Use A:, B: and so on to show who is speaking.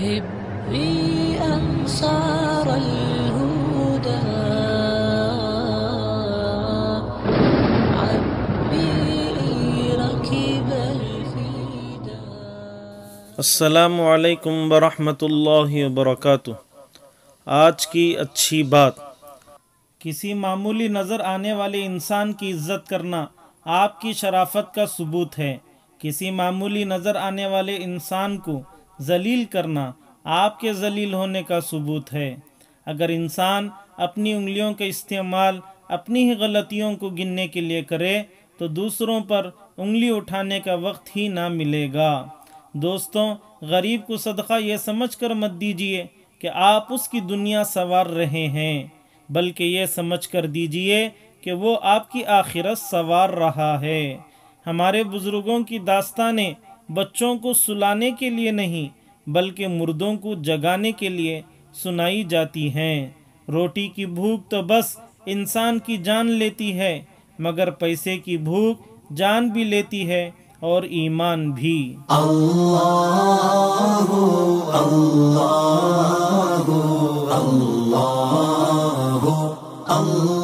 A: السلام
B: علیکم ورحمۃ اللہ وبرکاتہ آج کی اچھی بات کسی معمولی نظر آنے والے انسان کی عزت کرنا آپ کی شرافت کا ثبوت ہے کسی معمولی نظر آنے والے انسان کو ذلیل کرنا آپ کے ذلیل ہونے کا ثبوت ہے اگر انسان اپنی انگلیوں کا استعمال اپنی ہی غلطیوں کو گننے کے لیے کرے تو دوسروں پر انگلی اٹھانے کا وقت ہی نہ ملے گا دوستوں غریب کو صدقہ یہ سمجھ کر مت دیجئے کہ آپ اس کی دنیا سوار رہے ہیں بلکہ یہ سمجھ کر دیجئے کہ وہ آپ کی آخرت سوار رہا ہے ہمارے بزرگوں کی داستانیں بچوں کو سلانے کے لیے نہیں بلکہ مردوں کو جگانے کے لیے سنائی جاتی ہیں روٹی کی بھوک تو بس انسان کی جان لیتی ہے مگر پیسے کی بھوک جان بھی لیتی ہے اور ایمان بھی اللہ اللہ اللہ